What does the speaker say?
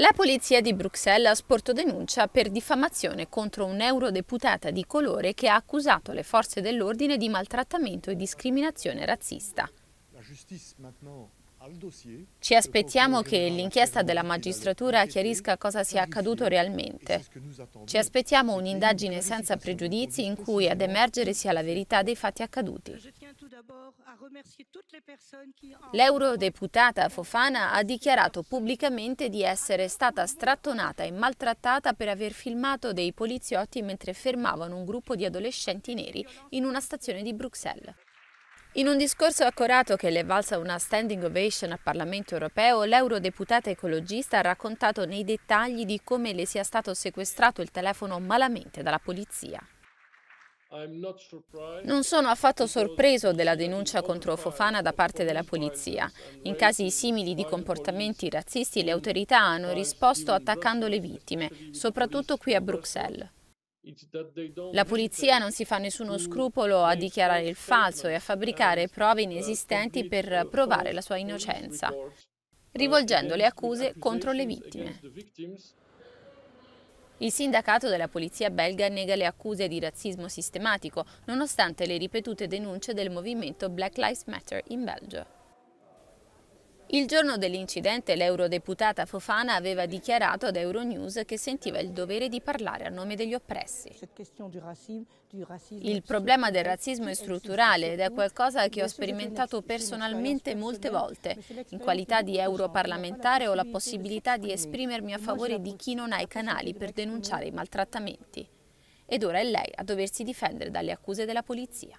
La polizia di Bruxelles ha sporto denuncia per diffamazione contro un'eurodeputata di colore che ha accusato le forze dell'ordine di maltrattamento e discriminazione razzista. Ci aspettiamo che l'inchiesta della magistratura chiarisca cosa sia accaduto realmente. Ci aspettiamo un'indagine senza pregiudizi in cui ad emergere sia la verità dei fatti accaduti. L'eurodeputata Fofana ha dichiarato pubblicamente di essere stata strattonata e maltrattata per aver filmato dei poliziotti mentre fermavano un gruppo di adolescenti neri in una stazione di Bruxelles. In un discorso accorato che le è valsa una standing ovation al Parlamento europeo, l'eurodeputata ecologista ha raccontato nei dettagli di come le sia stato sequestrato il telefono malamente dalla polizia. Non sono affatto sorpreso della denuncia contro Fofana da parte della polizia. In casi simili di comportamenti razzisti le autorità hanno risposto attaccando le vittime, soprattutto qui a Bruxelles. La polizia non si fa nessuno scrupolo a dichiarare il falso e a fabbricare prove inesistenti per uh, provare la sua innocenza, uh, rivolgendo le accuse contro le vittime. Il sindacato della polizia belga nega le accuse di razzismo sistematico, nonostante le ripetute denunce del movimento Black Lives Matter in Belgio. Il giorno dell'incidente l'eurodeputata Fofana aveva dichiarato ad Euronews che sentiva il dovere di parlare a nome degli oppressi. Il problema del razzismo è strutturale ed è qualcosa che ho sperimentato personalmente molte volte, in qualità di europarlamentare ho la possibilità di esprimermi a favore di chi non ha i canali per denunciare i maltrattamenti. Ed ora è lei a doversi difendere dalle accuse della polizia.